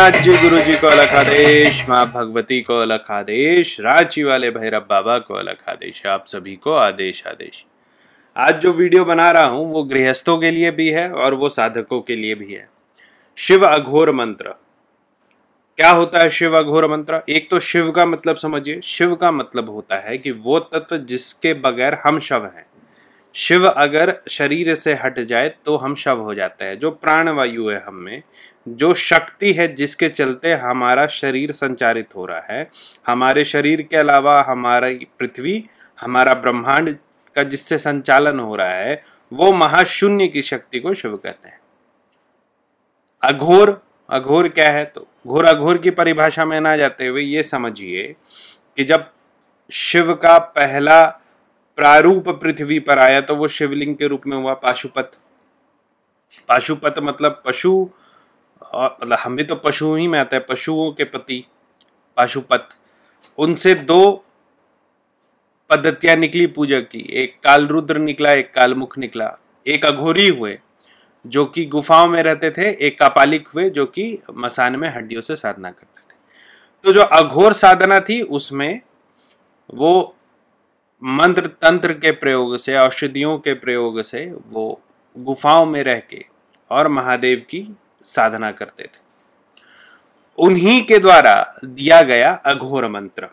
राज्य जी गुरु जी को अलग आदेश माँ भगवती को अलग आदेश रांची वाले भैरव बाबा को अलग आदेश आप सभी को आदेश आदेश आज जो वीडियो बना रहा हूँ वो गृहस्थों के लिए भी है और वो साधकों के लिए भी है शिव अघोर मंत्र क्या होता है शिव अघोर मंत्र एक तो शिव का मतलब समझिए शिव का मतलब होता है कि वो तत्व जिसके बगैर हम शव हैं शिव अगर शरीर से हट जाए तो हम शव हो जाते हैं जो प्राणवायु है हम में जो शक्ति है जिसके चलते हमारा शरीर संचारित हो रहा है हमारे शरीर के अलावा हमारी पृथ्वी हमारा ब्रह्मांड का जिससे संचालन हो रहा है वो महाशून्य की शक्ति को शिव कहते हैं अघोर अघोर क्या है तो घोर अघोर की परिभाषा में ना जाते हुए ये समझिए कि जब शिव का पहला प्रारूप पृथ्वी पर आया तो वो शिवलिंग के रूप में हुआ पाशुपत पाशुपत मतलब पशु और मतलब भी तो पशु ही में आता है पशुओं के पति पाशुपत उनसे दो पद्धतियां निकली पूजा की एक कालरुद्र निकला एक कालमुख निकला एक अघोरी हुए जो कि गुफाओं में रहते थे एक कापालिक हुए जो कि मसान में हड्डियों से साधना करते थे तो जो अघोर साधना थी उसमें वो मंत्र तंत्र के प्रयोग से औषधियों के प्रयोग से वो गुफाओं में रह के और महादेव की साधना करते थे उन्हीं के द्वारा दिया गया अघोर मंत्र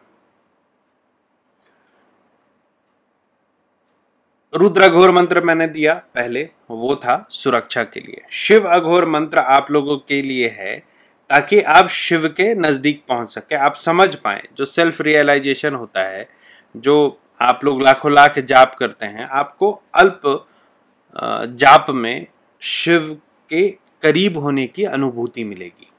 रुद्र अघोर मंत्र मैंने दिया पहले वो था सुरक्षा के लिए शिव अघोर मंत्र आप लोगों के लिए है ताकि आप शिव के नज़दीक पहुंच सके आप समझ पाए जो सेल्फ रियलाइजेशन होता है जो आप लोग लाखों लाख जाप करते हैं आपको अल्प जाप में शिव के करीब होने की अनुभूति मिलेगी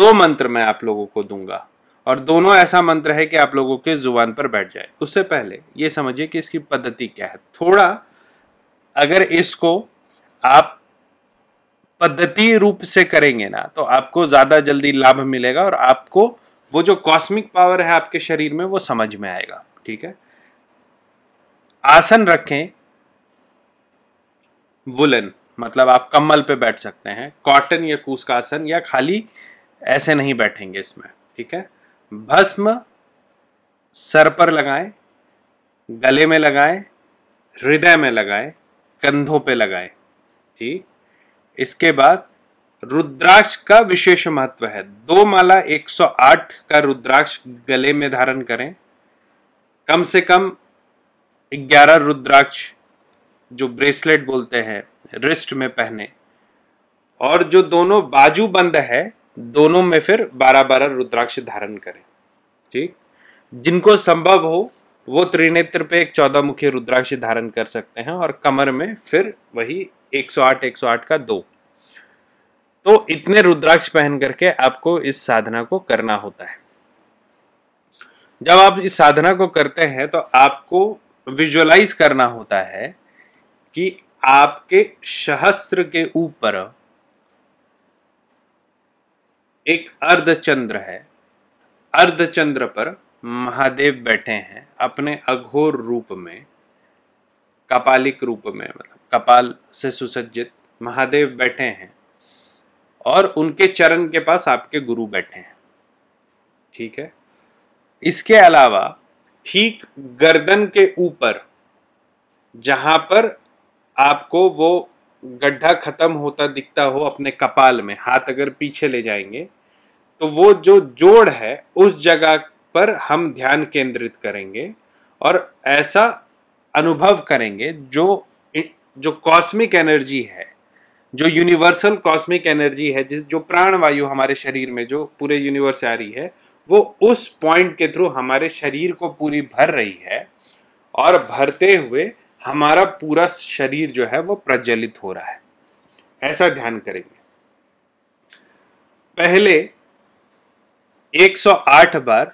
दो मंत्र मैं आप लोगों को दूंगा और दोनों ऐसा मंत्र है कि आप लोगों के जुबान पर बैठ जाए उससे पहले ये समझिए कि इसकी पद्धति क्या है थोड़ा अगर इसको आप पद्धति रूप से करेंगे ना तो आपको ज़्यादा जल्दी लाभ मिलेगा और आपको वो जो कॉस्मिक पावर है आपके शरीर में वो समझ में आएगा ठीक है आसन रखें वुलन मतलब आप कम्बल पे बैठ सकते हैं कॉटन या कूस का आसन या खाली ऐसे नहीं बैठेंगे इसमें ठीक है भस्म सर पर लगाएं गले में लगाएं हृदय में लगाएं कंधों पे लगाएं ठीक इसके बाद रुद्राक्ष का विशेष महत्व है दो माला 108 का रुद्राक्ष गले में धारण करें कम से कम 11 रुद्राक्ष जो ब्रेसलेट बोलते हैं रिस्ट में पहने और जो दोनों बाजू बंद है दोनों में फिर बारह बारह रुद्राक्ष धारण करें ठीक जिनको संभव हो वो त्रिनेत्र पे एक चौदह मुखी रुद्राक्ष धारण कर सकते हैं और कमर में फिर वही 108 108 का दो तो इतने रुद्राक्ष पहन करके आपको इस साधना को करना होता है जब आप इस साधना को करते हैं तो आपको विजुअलाइज करना होता है कि आपके सहस्त्र के ऊपर एक अर्धचंद्र है अर्धचंद्र पर महादेव बैठे हैं अपने अघोर रूप में कपालिक रूप में मतलब कपाल से सुसज्जित महादेव बैठे हैं और उनके चरण के पास आपके गुरु बैठे हैं ठीक है इसके अलावा ठीक गर्दन के ऊपर जहाँ पर आपको वो गड्ढा खत्म होता दिखता हो अपने कपाल में हाथ अगर पीछे ले जाएंगे तो वो जो जोड़ है उस जगह पर हम ध्यान केंद्रित करेंगे और ऐसा अनुभव करेंगे जो जो कॉस्मिक एनर्जी है जो यूनिवर्सल कॉस्मिक एनर्जी है जिस जो प्राणवायु हमारे शरीर में जो पूरे यूनिवर्स आ रही है वो उस पॉइंट के थ्रू हमारे शरीर को पूरी भर रही है और भरते हुए हमारा पूरा शरीर जो है वो प्रज्वलित हो रहा है ऐसा ध्यान करेंगे पहले 108 बार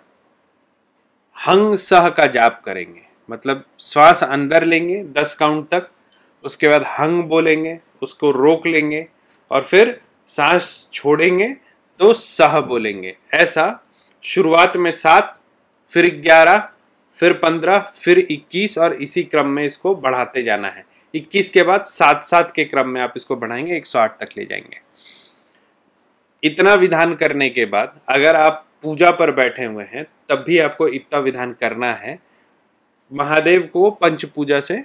हंग सह का जाप करेंगे मतलब श्वास अंदर लेंगे 10 काउंट तक उसके बाद हंग बोलेंगे उसको रोक लेंगे और फिर सांस छोड़ेंगे तो सह बोलेंगे ऐसा शुरुआत में सात फिर ग्यारह फिर पंद्रह फिर इक्कीस और इसी क्रम में इसको बढ़ाते जाना है इक्कीस के बाद सात सात के क्रम में आप इसको बढ़ाएंगे एक सौ आठ तक ले जाएंगे इतना विधान करने के बाद अगर आप पूजा पर बैठे हुए हैं तब भी आपको इतना विधान करना है महादेव को पंच पूजा से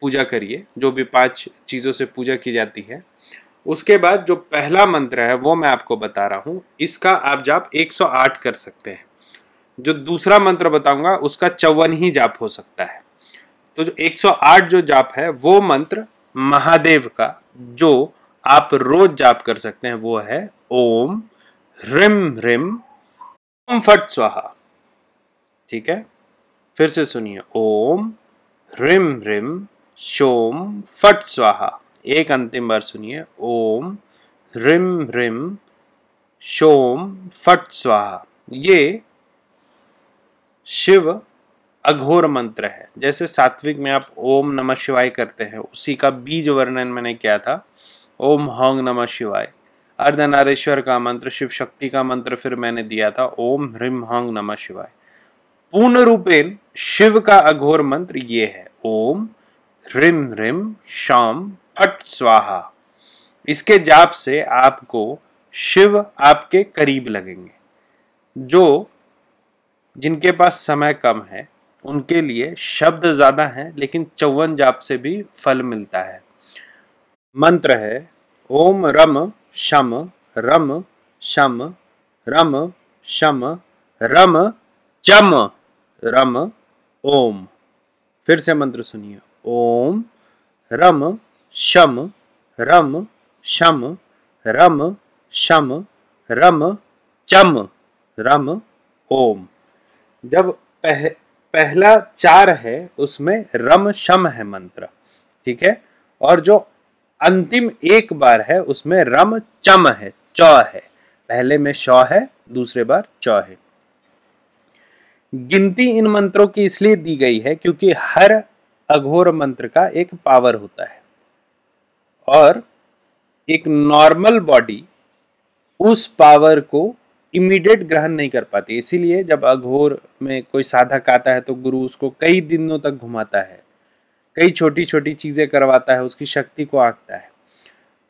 पूजा करिए जो भी पांच चीज़ों से पूजा की जाती है उसके बाद जो पहला मंत्र है वो मैं आपको बता रहा हूँ इसका आप जाप 108 कर सकते हैं जो दूसरा मंत्र बताऊंगा उसका चौवन ही जाप हो सकता है तो जो 108 जो जाप है वो मंत्र महादेव का जो आप रोज जाप कर सकते हैं वो है ओम रिम रिम ओम फट स्वाहा ठीक है फिर से सुनिए ओम रिम रिम शोम फट स्वाहा एक अंतिम बार सुनिए ओम ह्रीम ह्रीम शोम फट स्वाहा ये शिव अघोर मंत्र है जैसे सात्विक में आप ओम नमः शिवाय करते हैं उसी का बीज वर्णन मैंने किया था ओम हौंग नमः शिवाय अर्धनारेश्वर का मंत्र शिव शक्ति का मंत्र फिर मैंने दिया था ओम ह्रीम हौंग नमः शिवाय पूर्ण रूपेण शिव का अघोर मंत्र ये है ओम ह्रीम ह्रीम शाम अट स्वाहा इसके जाप से आपको शिव आपके करीब लगेंगे जो जिनके पास समय कम है उनके लिए शब्द ज़्यादा हैं लेकिन चौवन जाप से भी फल मिलता है मंत्र है ओम रम शम रम शम रम शम रम चम रम ओम फिर से मंत्र सुनिए ओम रम शम रम शम रम शम रम चम रम ओम जब पह, पहला चार है उसमें रम शम है मंत्र ठीक है और जो अंतिम एक बार है उसमें रम चम है च है पहले में श है दूसरे बार च है गिनती इन मंत्रों की इसलिए दी गई है क्योंकि हर अघोर मंत्र का एक पावर होता है और एक नॉर्मल बॉडी उस पावर को इमीडिएट ग्रहण नहीं कर पाती इसीलिए जब अघोर में कोई साधक आता है तो गुरु उसको कई दिनों तक घुमाता है कई छोटी छोटी चीज़ें करवाता है उसकी शक्ति को आंकता है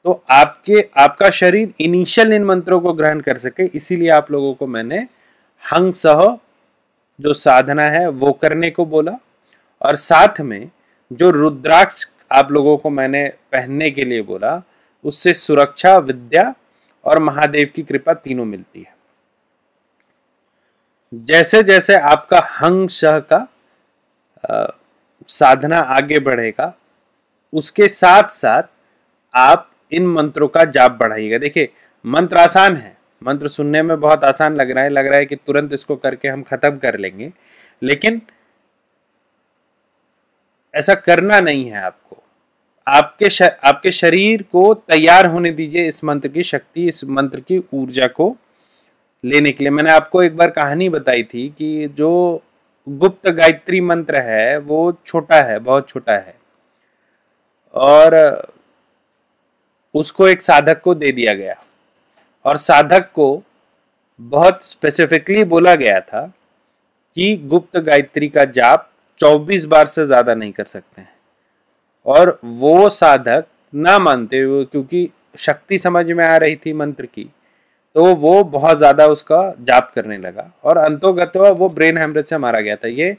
तो आपके आपका शरीर इनिशियल इन मंत्रों को ग्रहण कर सके इसीलिए आप लोगों को मैंने हंग सह जो साधना है वो करने को बोला और साथ में जो रुद्राक्ष आप लोगों को मैंने पहनने के लिए बोला उससे सुरक्षा विद्या और महादेव की कृपा तीनों मिलती है जैसे जैसे आपका हंग शह का आ, साधना आगे बढ़ेगा उसके साथ साथ आप इन मंत्रों का जाप बढ़ाइएगा देखिए मंत्र आसान है मंत्र सुनने में बहुत आसान लग रहा है लग रहा है कि तुरंत इसको करके हम खत्म कर लेंगे लेकिन ऐसा करना नहीं है आपको आपके शर, आपके शरीर को तैयार होने दीजिए इस मंत्र की शक्ति इस मंत्र की ऊर्जा को लेने के लिए मैंने आपको एक बार कहानी बताई थी कि जो गुप्त गायत्री मंत्र है वो छोटा है बहुत छोटा है और उसको एक साधक को दे दिया गया और साधक को बहुत स्पेसिफिकली बोला गया था कि गुप्त गायत्री का जाप 24 बार से ज़्यादा नहीं कर सकते हैं और वो साधक ना मानते हुए क्योंकि शक्ति समझ में आ रही थी मंत्र की तो वो बहुत ज़्यादा उसका जाप करने लगा और अंतोगत वो ब्रेन हेमरेज से मारा गया था ये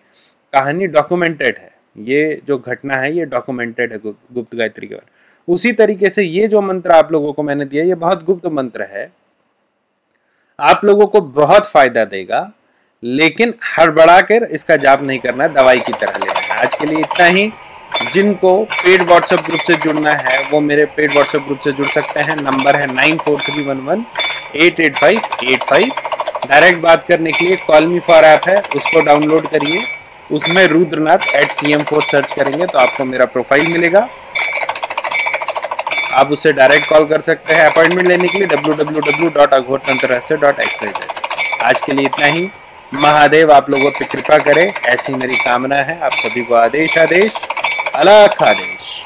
कहानी डॉक्यूमेंटेड है ये जो घटना है ये डॉक्यूमेंटेड है गुप्त गायत्री के बारे उसी तरीके से ये जो मंत्र आप लोगों को मैंने दिया ये बहुत गुप्त मंत्र है आप लोगों को बहुत फायदा देगा लेकिन हड़बड़ा कर इसका जाप नहीं करना दवाई की तरह लेना आज के लिए इतना ही जिनको पेड व्हाट्सएप ग्रुप से जुड़ना है वो मेरे पेड व्हाट्सएप ग्रुप से जुड़ सकते हैं नंबर है nine four three one one eight eight five eight five direct बात करने के लिए कॉल मी फॉर ऐप है उसको डाउनलोड करिए उसमें Rudranath eight C M four search करेंगे तो आपको मेरा प्रोफाइल मिलेगा आप उसे डायरेक्ट कॉल कर सकते हैं अपॉइंटमेंट लेने के लिए W W W dot Aghor Tantra Rahasya dot express आज के लिए इतना ही महादेव आप लोगों पर कृपा करें ऐसी मेरी कामना है आप सभी को आदेश आदेश alaka da shi